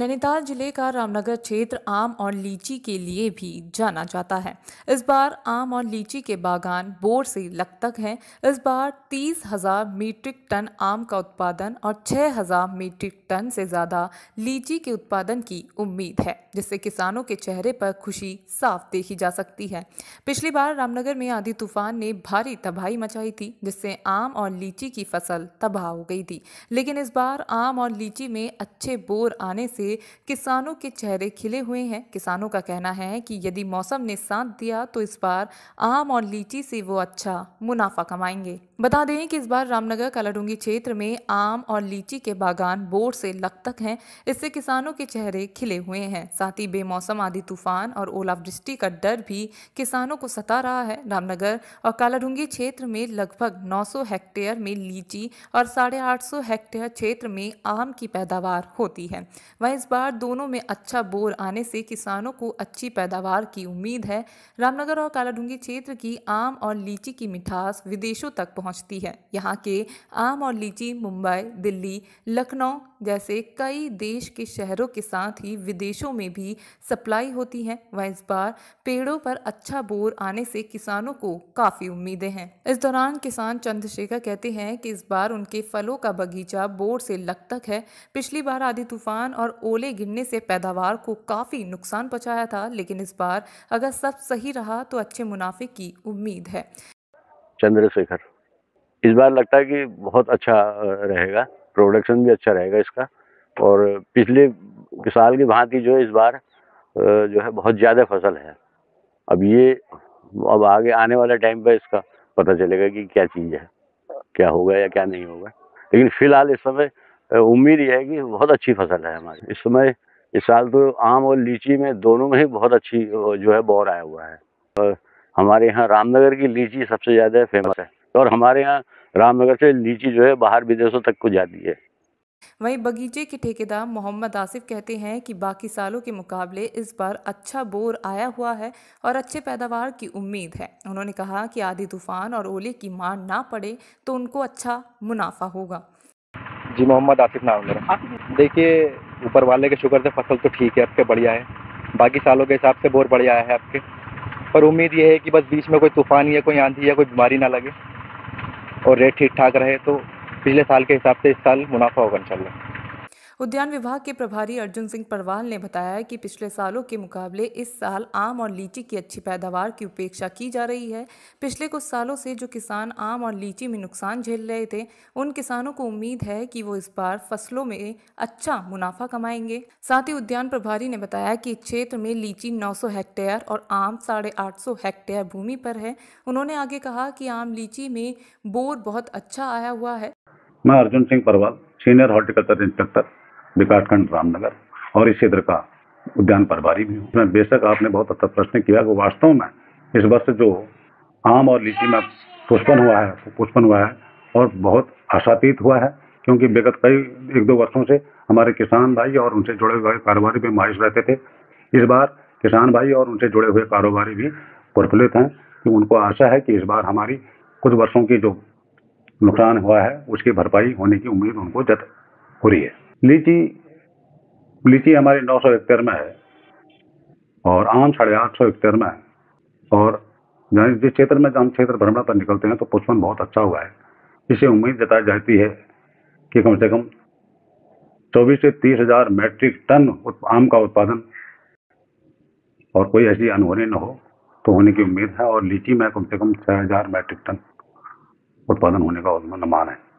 नैनीताल जिले का रामनगर क्षेत्र आम और लीची के लिए भी जाना जाता है इस बार आम और लीची के बागान बोर से लगतक तक हैं इस बार तीस हज़ार मीट्रिक टन आम का उत्पादन और छः हज़ार मीट्रिक टन से ज़्यादा लीची के उत्पादन की उम्मीद है जिससे किसानों के चेहरे पर खुशी साफ देखी जा सकती है पिछली बार रामनगर में आधी तूफान ने भारी तबाही मचाई थी जिससे आम और लीची की फसल तबाह हो गई थी लेकिन इस बार आम और लीची में अच्छे बोर आने से से किसानों के चेहरे खिले हुए हैं किसानों का कहना है कि यदि मौसम ने साथ दिया तो इस बार आम और लीची से वो अच्छा मुनाफा कमाएंगे बता दें कि इस बार रामनगर कालाडूंगी क्षेत्र में आम और लीची के बागान बोर्ड से लगतक तक हैं इससे किसानों के चेहरे खिले हुए हैं साथ ही बेमौसम आदि तूफान और ओलावृष्टि का डर भी किसानों को सता रहा है रामनगर और कालाडूंगी क्षेत्र में लगभग 900 हेक्टेयर में लीची और साढ़े हेक्टेयर क्षेत्र में आम की पैदावार होती है इस बार दोनों में अच्छा बोर आने से किसानों को अच्छी पैदावार की उम्मीद है रामनगर और कालाडूंगी क्षेत्र की आम और लीची की मिठास विदेशों तक पहुंचती है यहाँ के आम और लीची मुंबई दिल्ली लखनऊ जैसे कई देश के शहरों के साथ ही विदेशों में भी सप्लाई होती है वह इस बार पेड़ों पर अच्छा बोर आने से किसानों को काफ़ी उम्मीदें हैं इस दौरान किसान चंद्रशेखर कहते हैं कि इस बार उनके फलों का बगीचा बोर से लग तक है पिछली बार आधी तूफान और ओले गिरने से पैदावार को काफ़ी नुकसान पहुँचाया था लेकिन इस बार अगर सब सही रहा तो अच्छे मुनाफे की उम्मीद है चंद्रशेखर इस बार लगता है कि बहुत अच्छा रहेगा प्रोडक्शन भी अच्छा रहेगा इसका और पिछले साल की भांति जो इस बार जो है बहुत ज़्यादा फसल है अब ये अब आगे आने वाला टाइम पर इसका पता चलेगा कि क्या चीज़ है क्या होगा या क्या नहीं होगा लेकिन फिलहाल इस समय उम्मीद यह है कि बहुत अच्छी फसल है हमारी इस समय इस साल तो आम और लीची में दोनों में ही बहुत अच्छी जो है बौर आया हुआ है हमारे यहाँ रामनगर की लीची सबसे ज़्यादा फेमस है और हमारे यहाँ रामनगर से लीची जो है बाहर विदेशों तक को जाती है वहीं बगीचे के ठेकेदार मोहम्मद आसिफ कहते हैं कि बाकी सालों के मुकाबले इस बार अच्छा बोर आया हुआ है और अच्छे पैदावार की उम्मीद है उन्होंने कहा कि आधी तूफान और ओले की मार ना पड़े तो उनको अच्छा मुनाफा होगा जी मोहम्मद आसिफ नाम देखिए ऊपर वाले के शुक्र से फसल तो ठीक है आपके बढ़िया है बाकी सालों के हिसाब से बोर बढ़िया है आपके पर उम्मीद ये है कि बस बीच में कोई तूफान या कोई आंधी या कोई बीमारी ना लगे और रेट ठीक ठाक रहे तो पिछले साल के हिसाब से इस साल मुनाफा होगा इंशाल्लाह उद्यान विभाग के प्रभारी अर्जुन सिंह परवाल ने बताया कि पिछले सालों के मुकाबले इस साल आम और लीची की अच्छी पैदावार की उपेक्षा की जा रही है पिछले कुछ सालों से जो किसान आम और लीची में नुकसान झेल रहे थे उन किसानों को उम्मीद है कि वो इस बार फसलों में अच्छा मुनाफा कमाएंगे साथ ही उद्यान प्रभारी ने बताया कि क्षेत्र में लीची 900 हेक्टेयर और आम साढ़े हेक्टेयर भूमि पर है उन्होंने आगे कहा कि आम लीची में बोर बहुत अच्छा आया हुआ है मैं Arjun Singh Parwal senior horticulture inspector विकासखंड रामनगर और इस क्षेत्र का उद्यान प्रभारी भी हूँ बेशक आपने बहुत अच्छा प्रश्न किया कि वास्तव में इस वर्ष जो आम और लीची में पुष्पन हुआ है पुष्पन हुआ है और बहुत आशातीत हुआ है क्योंकि विगत कई एक दो वर्षों से हमारे किसान भाई और उनसे जुड़े हुए कारोबारी भी मायूस रहते थे इस बार किसान भाई और उनसे जुड़े हुए कारोबारी भी प्रफुल्लित हैं कि उनको आशा है कि इस बार हमारी कुछ वर्षों की जो नुकसान हुआ है उसकी भरपाई होने की उम्मीद उनको जत हो रही है लीची लीची हमारी 900 हेक्टेयर में है और आम साढ़े आठ सौ हेक्टेयर में है और यानी जिस क्षेत्र में हम क्षेत्र भ्रमण पर निकलते हैं तो पुष्पन बहुत अच्छा हुआ है इसे उम्मीद जताई जाती है कि कम से कम चौबीस से तीस हजार मैट्रिक टन आम का उत्पादन और कोई ऐसी अनहोनी न हो तो होने की उम्मीद है और लीची में कम से कम छः हजार मैट्रिक टन उत्पादन होने का अनुमान है